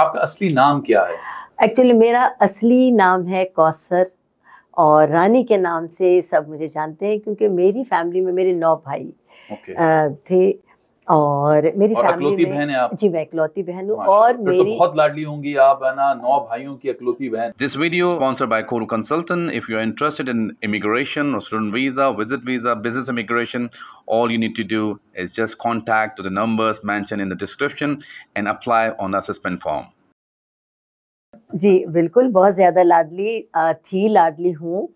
आपका असली नाम क्या है एक्चुअली मेरा असली नाम है कौसर और रानी के नाम से सब मुझे जानते हैं क्योंकि मेरी फैमिली में मेरे नौ भाई okay. थे और मेरी और फैमिली में, बहन है आप जी मैं इकलौती बहन हूँ और तो मेरी तो बहुत लाडली होंगी आप है ना नौ भाइयों की अकलौती बहन दिस वीडियो स्पॉन्सर बाय कोरू consultant if you are interested in immigration और student visa visit visa business immigration all you need to do is just contact the numbers mentioned in the description and apply on a suspend form जी बिल्कुल बहुत ज़्यादा लाडली थी लाडली हूँ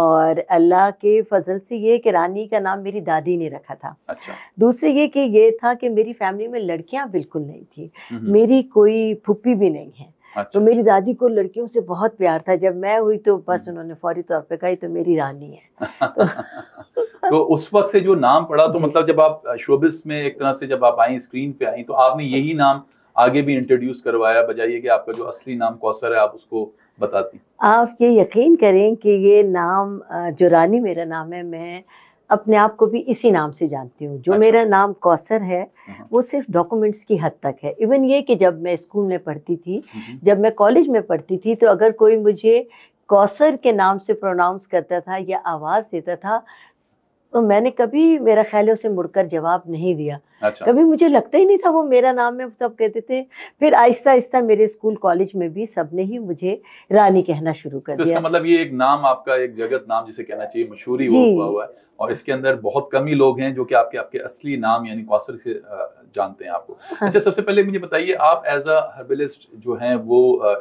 और अल्लाह के फजल से ये कि रानी का नाम मेरी दादी ने रखा था अच्छा। दूसरी ये कि ये था कि मेरी फैमिली में लड़कियां बिल्कुल नहीं थी नहीं। मेरी कोई फुप्पी भी नहीं है तो अच्छा। तो मेरी दादी को लड़कियों से बहुत प्यार था जब मैं हुई तो बस हम्म। उन्होंने फौरी तौर पर कही तो मेरी रानी है तो उस वक्त से जो नाम पड़ा तो मतलब जब आप शोबिस में एक तरह से जब आप आई स्क्रीन पे आई तो आपने यही नाम आगे भी इंट्रोड्यूस करवाया बजाइए कि आपका जो असली नाम कौसर है आप उसको बताती आप ये यकीन करें कि ये नाम जो रानी मेरा नाम है मैं अपने आप को भी इसी नाम से जानती हूँ जो अच्छा। मेरा नाम कौसर है हाँ, हाँ। वो सिर्फ डॉक्यूमेंट्स की हद तक है इवन ये कि जब मैं स्कूल में पढ़ती थी हम्म, हम्म। जब मैं कॉलेज में पढ़ती थी तो अगर कोई मुझे कौसर के नाम से प्रोनाउंस करता था या आवाज़ देता था तो मैंने कभी मेरा ख्याल है उसे मुड़कर जवाब नहीं दिया अच्छा। कभी मुझे लगता ही नहीं था वो मेरा नाम है सब कहते थे फिर आहिस्ता आहिस्ता मेरे स्कूल कॉलेज में भी सब ने ही मुझे रानी कहना शुरू कर तो दिया इसका मतलब ये एक नाम आपका एक जगत नाम जिसे कहना चाहिए मशहूरी हुआ हुआ है और इसके अंदर बहुत कम ही लोग हैं जो कि आपके आपके असली नाम यानी कौशल से जानते हैं आपको अच्छा सबसे पहले मुझे बताइए आप एज अ हर्बलिस्ट जो हैं वो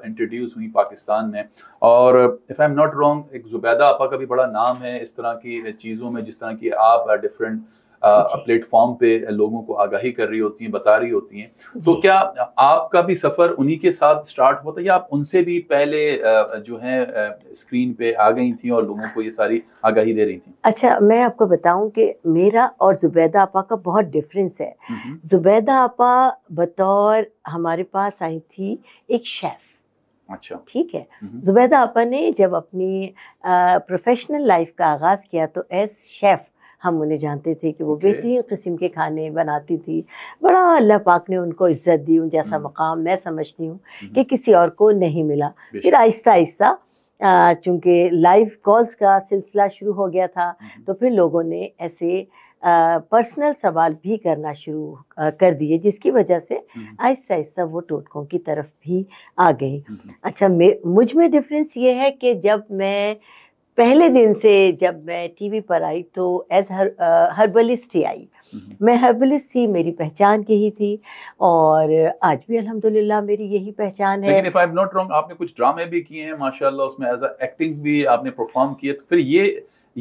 इंट्रोड्यूस हुई पाकिस्तान में और if I am not wrong एक जुबैदा आपा का भी बड़ा नाम है इस तरह की चीज़ों में जिस तरह की आप डिफरेंट प्लेटफॉर्म अच्छा। पे लोगों को आगाही कर रही होती हैं बता रही होती हैं तो क्या आपका भी सफर उन्हीं के साथ स्टार्ट होता है या आप उनसे भी पहले जो है स्क्रीन पे आ गई थी और लोगों को ये सारी आगाही दे रही थी अच्छा मैं आपको बताऊं कि मेरा और जुबैदा आपा का बहुत डिफरेंस है जुबैदा आपा बतौर हमारे पास आई थी एक शेफ़ अच्छा ठीक है जुबैदा आपा ने जब अपनी प्रोफेशनल लाइफ का आगाज़ किया तो एज शेफ़ हम उन्हें जानते थे कि वो okay. बेहतरीन किस्म के खाने बनाती थी बड़ा अल्लाह पाक ने उनको इज़्ज़त दी उन जैसा हम्म। मकाम मैं समझती हूँ हम्म। कि किसी और को नहीं मिला फिर आहिस्ता आहिस्ता चूँकि लाइव कॉल्स का सिलसिला शुरू हो गया था हम्म। तो फिर लोगों ने ऐसे पर्सनल सवाल भी करना शुरू कर दिए जिसकी वजह से आहिस्ता आहिस्ता वो टोटकों की तरफ भी आ गई अच्छा मुझ में डिफरेंस ये है कि जब मैं पहले दिन से जब मैं टीवी पर आई तो एज हर हर्बलिस्ट ही आई हम्म। मैं हर्बलिस्ट थी मेरी पहचान यही थी और आज भी अल्हम्दुलिल्लाह मेरी यही पहचान है लेकिन if I am not wrong आपने कुछ ड्रामे भी किए हैं माशाल्लाह उसमें एज एक्टिंग भी आपने परफॉर्म किए तो फिर ये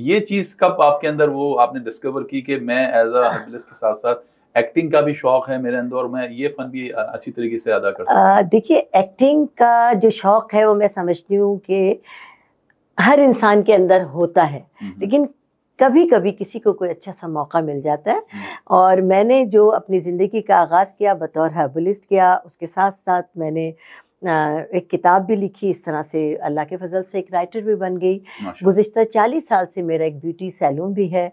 ये चीज़ कब आपके अंदर वो आपने डिस्कवर की कि मैं एज अ हर्बलिस्ट के साथ साथ एक्टिंग का भी शौक है मेरे अंदर और मैं ये फन भी अच्छी तरीके से अदा कर सकता देखिए एक्टिंग का जो शौक है वो मैं समझती हूँ कि हर इंसान के अंदर होता है हम्म। लेकिन कभी कभी किसी को कोई अच्छा सा मौका मिल जाता है हम्म। और मैंने जो अपनी ज़िंदगी का आगाज़ किया बतौर हर्बलिस्ट किया उसके साथ साथ मैंने एक किताब भी लिखी इस तरह से अल्लाह के फजल से एक राइटर भी बन गई गुजशत चालीस साल से मेरा एक ब्यूटी सैलून भी है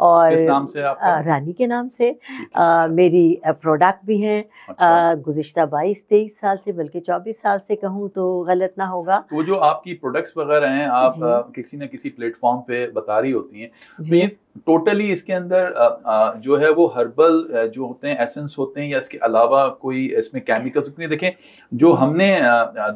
और नाम से रानी के नाम से आ, मेरी प्रोडक्ट भी हैं अच्छा। गुजशत बाईस तेईस साल से बल्कि चौबीस साल से कहूँ तो गलत ना होगा वो जो आपकी प्रोडक्ट्स वगैरह हैं आप किसी न किसी प्लेटफॉर्म पे बता रही होती हैं तो टोटली इसके अंदर जो है वो हर्बल जो होते हैं एसेंस होते हैं या इसके अलावा कोई इसमें केमिकल्स क्योंकि देखें जो हमने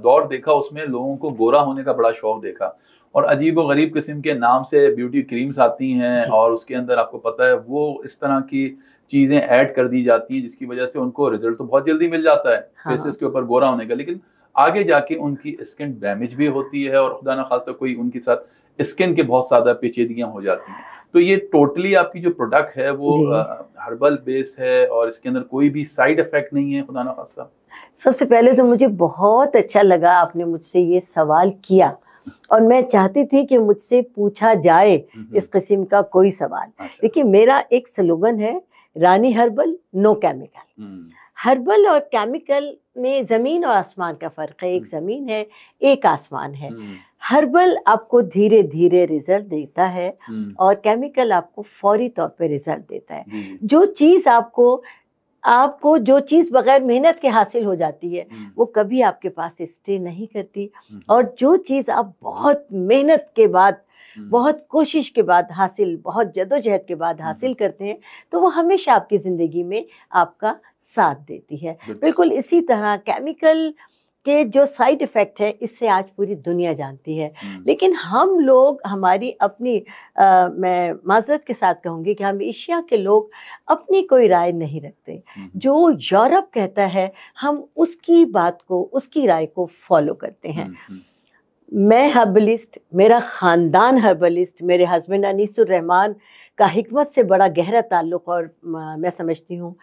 दौर देखा उसमें लोगों को गोरा होने का बड़ा शौक देखा और अजीब व गरीब किस्म के नाम से ब्यूटी क्रीम्स आती हैं और उसके अंदर आपको पता है वो इस तरह की चीज़ें ऐड कर दी जाती हैं जिसकी वजह से उनको रिजल्ट तो बहुत जल्दी मिल जाता है फेसेस हाँ, हाँ। के ऊपर गोरा होने का लेकिन आगे जाके उनकी स्किन डैमेज भी होती है और खुदा ना खासा कोई उनके साथ स्किन के बहुत ज़्यादा पेचीदगियां हो जाती हैं तो ये टोटली आपकी जो प्रोडक्ट है वो हर्बल बेस है और इसके अंदर कोई भी साइड इफेक्ट नहीं है खुदा ना खास्ता सबसे पहले तो मुझे बहुत अच्छा लगा आपने मुझसे ये सवाल किया और मैं चाहती थी कि मुझसे पूछा जाए इस किस्म का कोई सवाल अच्छा। देखिए मेरा एक स्लोगन है Rani herbal no chemical hmm. Herbal और केमिकल में ज़मीन और आसमान का फ़र्क है एक हम्म। ज़मीन है एक आसमान है हम्म। हर्बल आपको धीरे धीरे रिजल्ट देता है हम्म। और केमिकल आपको फौरी तौर पे रिजल्ट देता है जो चीज़ आपको आपको जो चीज़ बगैर मेहनत के हासिल हो जाती है हम्म। वो कभी आपके पास स्टे नहीं करती हम्म। और जो चीज़ आप बहुत मेहनत के बाद बहुत कोशिश के बाद हासिल बहुत जदोजहद के बाद हासिल करते हैं तो वो हमेशा आपकी ज़िंदगी में आपका साथ देती है बिल्कुल इसी तरह केमिकल के जो साइड इफ़ेक्ट है इससे आज पूरी दुनिया जानती है हम्म। लेकिन हम लोग हमारी अपनी आ, मैं माजरत के साथ कहूँगी कि हम एशिया के लोग अपनी कोई राय नहीं रखते हम्म। जो यूरोप कहता है हम उसकी बात को उसकी राय को फॉलो करते हैं हम्म, मैं हर्बलिस्ट मेरा ख़ानदान हर्बलिस्ट मेरे हस्बैंड अनीसुररहमान का हमत से बड़ा गहरा ताल्लुक़ और मैं समझती हूँ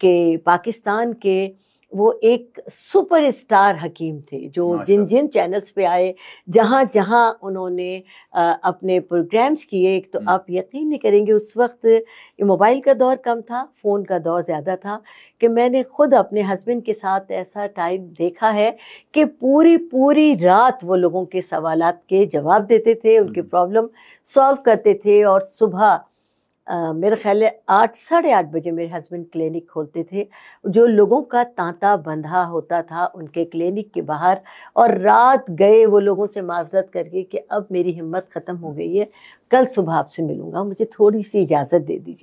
कि पाकिस्तान के वो एक सुपरस्टार हकीम थे जो जिन जिन चैनल्स पे आए जहाँ जहाँ उन्होंने आ, अपने प्रोग्राम्स किए एक तो हम्म। आप यकीन नहीं करेंगे उस वक्त मोबाइल का दौर कम था फ़ोन का दौर ज़्यादा था कि मैंने खुद अपने हस्बैंड के साथ ऐसा टाइम देखा है कि पूरी पूरी रात वो लोगों के सवाल के जवाब देते थे उनके प्रॉब्लम सॉल्व करते थे और सुबह मेरे ख्याल है आठ साढ़े आठ बजे मेरे हस्बैंड क्लिनिक खोलते थे जो लोगों का तांता बंधा होता था उनके क्लिनिक के बाहर और रात गए वो लोगों से माजरत करके कि अब मेरी हिम्मत ख़त्म हो गई है कल सुबह आपसे मिलूँगा मुझे थोड़ी सी इजाज़त दे दीजिए